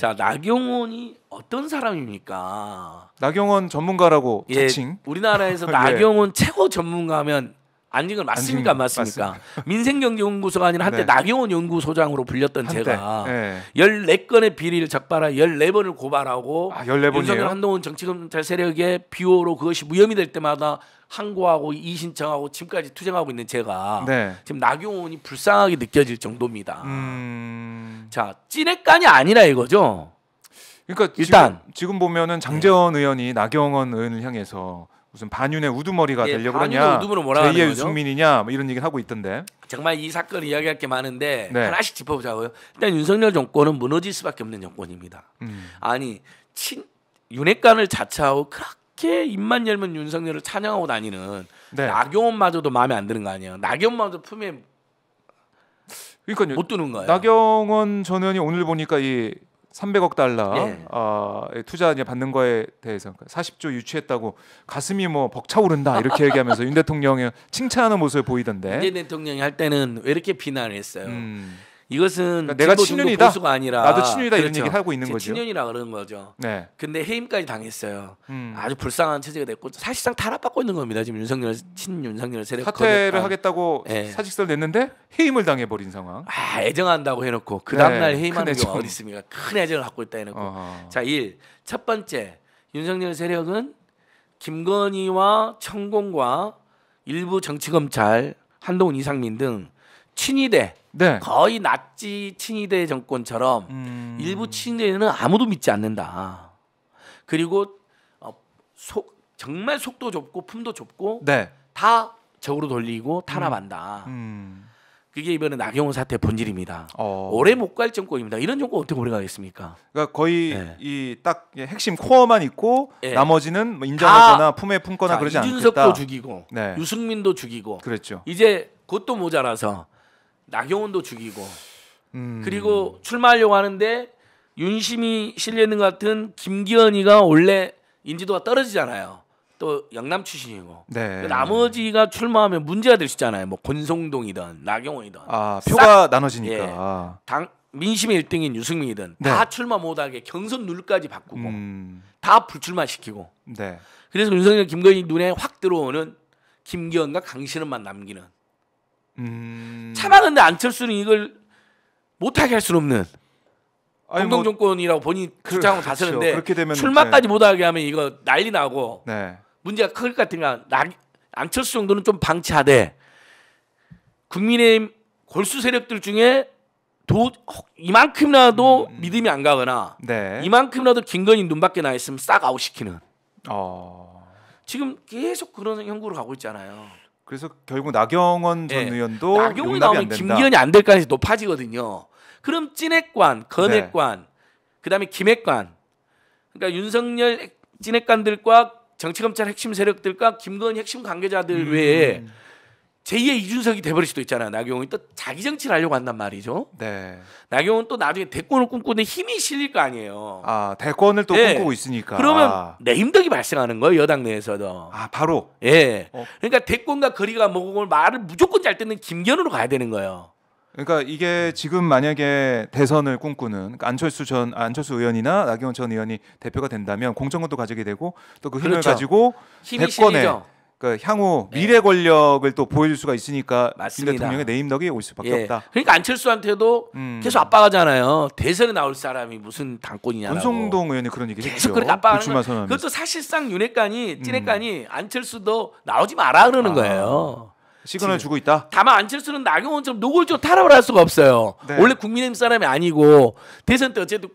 자 나경원이 어떤 사람입니까? 나경원 전문가라고 예, 칭 우리나라에서 예. 나경원 예. 최고 전문가면 안찍은 맞습니까? 안 맞습니까? 맞습니까? 민생경제연구소가 아니라 한때 네. 나경원 연구소장으로 불렸던 한때. 제가 예. 네. 14건의 비리를 적발한여 14번을 고발하고 아, 윤석열 한동훈 정치검찰 세력의 비호로 그것이 무혐의 될 때마다 항고하고 이신청하고 의 지금까지 투쟁하고 있는 제가 네. 지금 나경원이 불쌍하게 느껴질 정도입니다. 음... 자, 찌레간이 아니라 이거죠. 그러니까 일단 지금, 지금 보면은 장재원 네. 의원이 나경원 의원을 향해서 무슨 반윤의 우두머리가 예, 되려고 그러냐 제2의 유승민이냐 뭐 이런 얘기를 하고 있던데 정말 이 사건 이야기할 게 많은데 네. 하나씩 짚어보자고요 일단 윤석열 정권은 무너질 수밖에 없는 정권입니다 음. 아니 친 윤핵관을 자처하고 그렇게 입만 열면 윤석열을 찬양하고 다니는 네. 나경원마저도 마음에 안 드는 거 아니에요 나경원마저 품에 그러니까요. 못 두는 거예요 나경원 전 의원이 오늘 보니까 이 300억 달러 예. 어, 투자 이제 받는 거에 대해서 40조 그러니까 유치했다고 가슴이 뭐 벅차오른다 이렇게 얘기하면서 윤 대통령의 칭찬하는 모습을 보이던데. 윤 대통령이 할 때는 왜 이렇게 비난을 했어요. 음. 이것은 그러니까 내가 친윤이다 보수가 아니라 나도 친윤이다 그렇죠. 이런 얘기 하고 있는 거죠. 친윤이라 그러는 거죠. 네. 근데 해임까지 당했어요. 음. 아주 불쌍한 체제가 됐고 사실상 탄압받고 있는 겁니다. 지금 윤석열 친윤석열 세력 사퇴를 거 하겠다고 네. 사직서를 냈는데 해임을 당해 버린 상황. 아, 애정한다고 해 놓고 그 다음 날 네. 해임하는 경우 어디 있습니까? 큰 애정을 갖고 있다 해 놓고. 어허. 자, 1첫 번째 윤석열 세력은 김건희와 천공과 일부 정치검찰 한동훈 이상민 등 친위대 네. 거의 나지 친위대 정권처럼 음... 일부 친위대는 아무도 믿지 않는다. 그리고 어, 속 정말 속도 좁고 품도 좁고 네. 다 적으로 돌리고 탄압한다. 음... 음... 그게 이번에 나경원 사태 본질입니다. 어... 오래 못 갈 정권입니다. 이런 정권 어떻게 오래 가겠습니까? 그러니까 거의 네. 이딱 핵심 코어만 있고 네. 나머지는 뭐 인정하거나 품에 품거나 자, 그러지 이준석도 않겠다. 이준석도 죽이고 네. 유승민도 죽이고 그랬죠. 이제 그것도 모자라서 나경원도 죽이고 음. 그리고 출마하려고 하는데 윤심이 실리는 것 같은 김기현이가 원래 인지도가 떨어지잖아요. 또 영남 출신이고 네. 그 나머지가 출마하면 문제가 될 수 있잖아요. 뭐 권성동이든 나경원이든 아 표가 싹, 나눠지니까 예, 당 민심의 1등인 유승민이든 네. 다 출마 못하게 경선 룰까지 바꾸고 음. 다 불출마 시키고 네. 그래서 윤석열 김건희 눈에 확 들어오는 김기현과 강신은만 남기는 차 음. 참았는데 안철수는 이걸 못하게 할 수는 없는 공동 정권이라고 뭐... 본인 주장하고 그렇죠. 다스는데 그렇게 출마까지 네. 못하게 하면 이거 난리 나고 네. 문제가 클것 같으니까 안철수 정도는 좀 방치하되 국민의힘 골수 세력들 중에 도 이만큼이라도 음, 음. 믿음이 안 가거나 네. 이만큼이라도 김건희 눈밖에 나 있으면 싹 아웃시키는. 어... 지금 계속 그런 형국으로 가고 있잖아요. 그래서 결국 나경원 전 네. 의원도 나경원이 나오면 김기현이 안 될 가능성이 높아지거든요. 그럼 찐핵관, 건핵관, 네. 그다음에 김핵관, 그러니까 윤석열 찐핵관들과 정치검찰 핵심 세력들과 김건희 핵심 관계자들 음. 외에 제2의 이준석이 돼버릴 수도 있잖아요. 나경원이 또 자기 정치를 하려고 한단 말이죠. 네. 나경원 또 나중에 대권을 꿈꾸는 힘이 실릴 거 아니에요. 아 대권을 또 예. 꿈꾸고 있으니까. 그러면 내힘덕이 발생하는 거예요 여당 내에서도. 아 바로. 예. 어. 그러니까 대권과 거리가 먹고 말을 무조건 잘때는 김견으로 가야 되는 거예요. 그러니까 이게 지금 만약에 대선을 꿈꾸는 그러니까 안철수 전 아, 안철수 의원이나 나경원 전 의원이 대표가 된다면 공천권도 가지게 되고 또 그 힘을 그렇죠. 가지고 대권에 실리죠. 그러니까 향후 네. 미래 네. 권력을 또 보여줄 수가 있으니까 맞습니다. 김 대통령의 네임덕이 올 수밖에 예. 없다. 그러니까 안철수한테도 음. 계속 압박하잖아요. 대선에 나올 사람이 무슨 당권이냐고. 권성동 의원이 그런 얘기를 계속 압박하는 그 그것도 사실상 윤핵관이 음. 찐핵관이 음. 안철수도 나오지 마라 그러는 아. 거예요. 시그널 주고 있다. 다만 안철수는 나경원처럼 노골적으로 탄압을 할 수가 없어요. 네. 원래 국민의힘 사람이 아니고 대선 때 어쨌든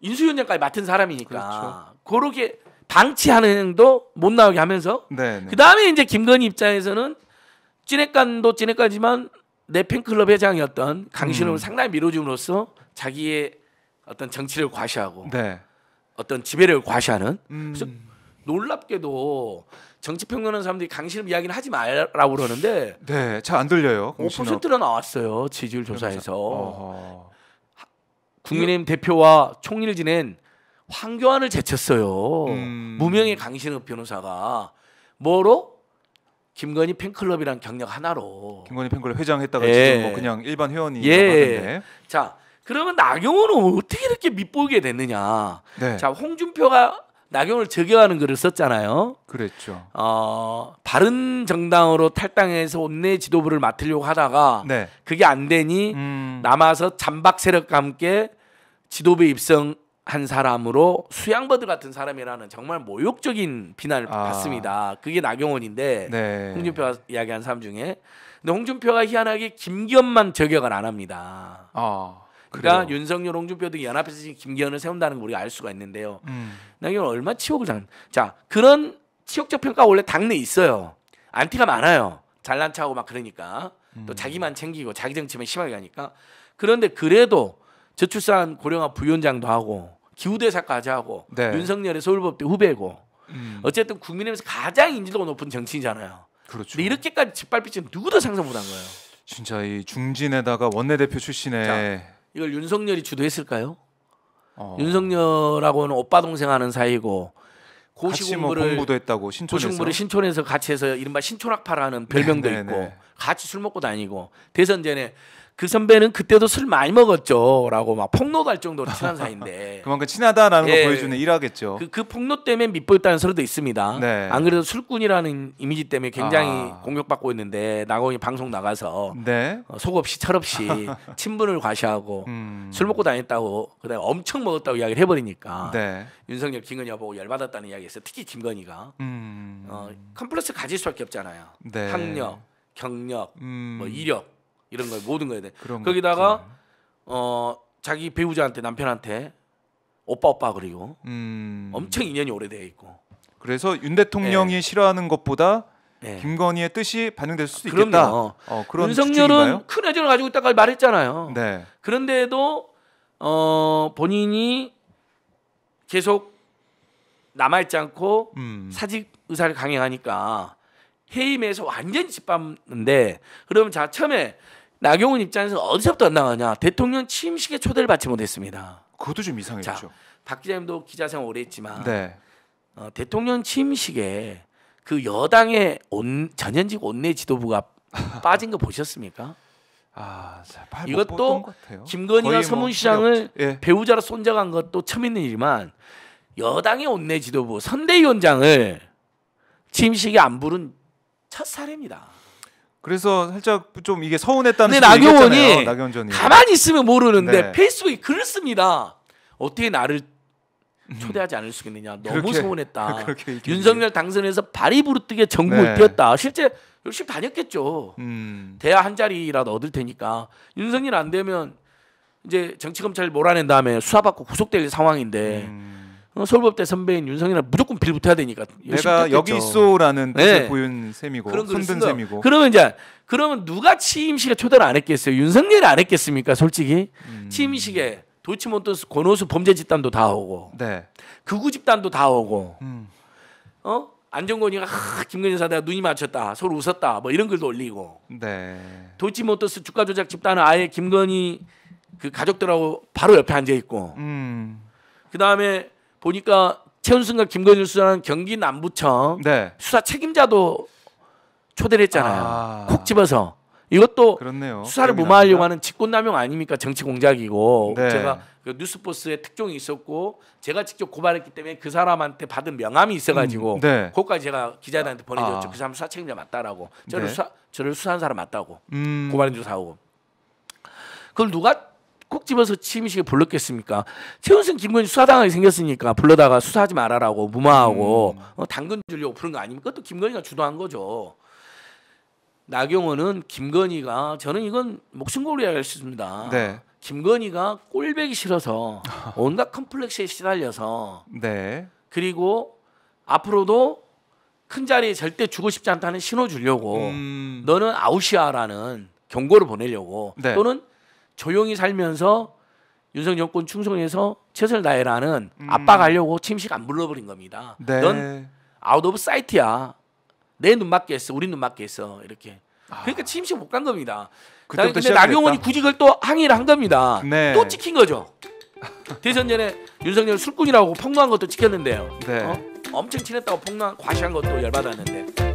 인수위원장까지 맡은 사람이니까 그렇죠. 그렇게 방치하는 행도 못 나오게 하면서 네, 네. 그 다음에 이제 김건희 입장에서는 찐핵간도 찐핵관지만 내 팬클럽 회장이었던 강신호를 음. 상당히 밀어줌으로써 자기의 어떤 정치를 과시하고 네. 어떤 지배력을 과시하는 음. 그래서 놀랍게도 정치평론하는 사람들이 강신업 이야기는 하지 말라고 그러는데 네, 잘 안 들려요. 5%로 나왔어요. 지지율 조사에서. 국민의힘 대표와 총리를 지낸 황교안을 제쳤어요. 음. 무명의 강신업 변호사가 뭐로? 김건희 팬클럽이랑 경력 하나로. 김건희 팬클럽 회장했다가 예. 지금 뭐 그냥 일반 회원이 예. 자 그러면 나경원은 어떻게 이렇게 밑보이게 됐느냐. 네. 자 홍준표가 나경원을 저격하는 글을 썼잖아요. 그랬죠. 어, 바른 정당으로 탈당해서 원내 지도부를 맡으려고 하다가 네. 그게 안 되니 음. 남아서 잠박 세력과 함께 지도부 입성 한 사람으로 수양버들 같은 사람이라는 정말 모욕적인 비난을 아. 받습니다. 그게 나경원인데 네. 홍준표가 이야기한 사람 중에 근데 홍준표가 희한하게 김기현만 저격을 안 합니다. 아. 그러니까 그래요. 윤석열, 홍준표 등 연합해서 지 김기현을 세운다는 걸 우리가 알 수가 있는데요. 음. 나경원 얼마 치욕을 당. 자 그런 치욕적 평가 원래 당내 있어요. 안티가 많아요. 잘난 차고막 그러니까 음. 또 자기만 챙기고 자기 정치만 심하게 하니까 그런데 그래도 저출산 고령화 부위원장도 하고 기후대사까지 하고 네. 윤석열의 서울법대 후배고 음. 어쨌든 국민의힘에서 가장 인지도가 높은 정치인잖아요. 그렇죠. 근데 이렇게까지 짓밟히지 누구도 상상 못한 거예요. 진짜 이 중진에다가 원내대표 출신에 자, 이걸 윤석열이 주도했을까요? 어. 윤석열하고는 오빠 동생 하는 사이고 고시 공부를 뭐 했다고 신촌에서 고시 공부를 신촌에서 같이 해서 이른바 신촌학파라는 별명도 네, 네, 있고 네. 같이 술 먹고 다니고 대선 전에 그 선배는 그때도 술 많이 먹었죠라고 막 폭로도 할 정도로 친한 사이인데 그만큼 친하다라는 예, 걸 보여주는 일화겠죠. 그, 그 폭로 때문에 밉보였다는 소리도 있습니다. 네. 안 그래도 술꾼이라는 이미지 때문에 굉장히 아. 공격받고 있는데 나고이 방송 나가서 네. 어, 속없이 철없이 친분을 과시하고 음. 술 먹고 다녔다고 그다음에 엄청 먹었다고 이야기를 해버리니까 네. 윤석열 김건희가 보고 열받았다는 이야기했어요. 특히 김건희가 음. 어, 컴플렉스 가질 수밖에 없잖아요. 네. 학력, 경력, 뭐 음. 뭐 이력 이런 거 모든 거에 대해 거기다가 것들. 어 자기 배우자한테 남편한테 오빠 오빠 그리고 음. 엄청 인연이 오래돼 있고 그래서 윤 대통령이 네. 싫어하는 것보다 네. 김건희의 뜻이 반영될 수도 그럼요. 있겠다. 어, 그런 윤석열은 큰 애정을 가지고 있다고 말했잖아요. 네. 그런데도 어, 본인이 계속 남아있지 않고 음. 사직 의사를 강행하니까 해임에서 완전히 짓밟는데 그러면 자 처음에 나경원 입장에서 어디서부터 안 나가냐? 대통령 취임식에 초대를 받지 못했습니다. 그것도 좀 이상했죠. 자, 박 기자님도 기자생활 오래 했지만 네. 어, 대통령 취임식에 그 여당의 온, 전현직 원내 지도부가 빠진 거 보셨습니까? 아, 이것도 김건희가 서문시장을 뭐 예. 배우자로 손잡은 것도 처음 있는 일이지만 여당의 원내 지도부 선대위원장을 취임식에 안 부른 첫 사례입니다. 그래서 살짝 좀 이게 서운했다는. 근데 나경원이 어, 나경원 가만히 있으면 모르는데 네. 페이스북에 글을 씁니다. 어떻게 나를 음. 초대하지 않을 수 있느냐. 너무 그렇게, 서운했다. 그렇게 윤석열 당선에서 발이 부르뜨게정부을 네. 뛰었다. 실제 열심히 다녔겠죠. 음. 대화한 자리라도 얻을 테니까 윤석열 안 되면 이제 정치 검찰 몰아낸 다음에 수사받고 구속될 상황인데. 음. 어, 서울법대 선배인 윤성이나 무조건 빌붙어야 되니까 내가 여기 있어라는 뜻을 네. 보인 셈이고 손든 셈이고 그러면 이제 그러면 누가 취임식에 초대를 안 했겠어요 윤석열이 안 했겠습니까 솔직히 음. 취임식에 도치몬토스 권오수 범죄 집단도 다 오고 네. 극우 집단도 다 오고 음. 어 안정권이가 아, 김건희 사대가 눈이 맞췄다 서로 웃었다 뭐 이런 글도 올리고 네. 도치몬토스 주가 조작 집단은 아예 김건희 그 가족들하고 바로 옆에 앉아 있고 음. 그 다음에 보니까 최은순과 김건희 수사는 경기 남부청 네. 수사 책임자도 초대를 했잖아요. 아. 콕 집어서. 이것도 그렇네요. 수사를 무마하려고 하는 직권남용 아닙니까 정치 공작이고 네. 제가 그 뉴스포스의 특종이 있었고 제가 직접 고발했기 때문에 그 사람한테 받은 명함이 있어가지고 음, 네. 그것까지 제가 기자들한테 보내줬죠 아. 그 사람 수사 책임자 맞다라고 저를 네. 수사 저를 수사한 사람 맞다고 음. 고발인 조사하고 그걸 누가 콕 집어서 취임식에 불렀겠습니까? 최은순, 김건희 수사당하게 생겼으니까 불러다가 수사하지 말아라고 무마하고 음. 어, 당근 주려고 부른 거 아닙니까? 그것도 김건희가 주도한 거죠. 나경원은 김건희가 저는 이건 목숨 걸고 야 할 수 있습니다 네. 김건희가 꼴배기 싫어서 온갖 컴플렉스에 시달려서 네. 그리고 앞으로도 큰 자리에 절대 주고 싶지 않다는 신호 주려고 음. 너는 아웃이야라는 경고를 보내려고 네. 또는 조용히 살면서 윤석 정권 충성해서 최선을 다해라는 음. 압박하려고 침식 안 불러버린 겁니다. 네. 넌 아웃 오브 사이트야. 내 눈 맞게 했어. 우리 눈 맞게 했어. 이렇게. 아. 그러니까 침식 못 간 겁니다. 그때부터 근데 나경원이 굳이 그걸 또 항의를 한 겁니다. 네. 또 찍힌 거죠. 대선 전에 윤석열 술꾼이라고 폭로한 것도 찍혔는데요. 네. 어? 엄청 친했다고 폭로한 과시한 것도 열받았는데.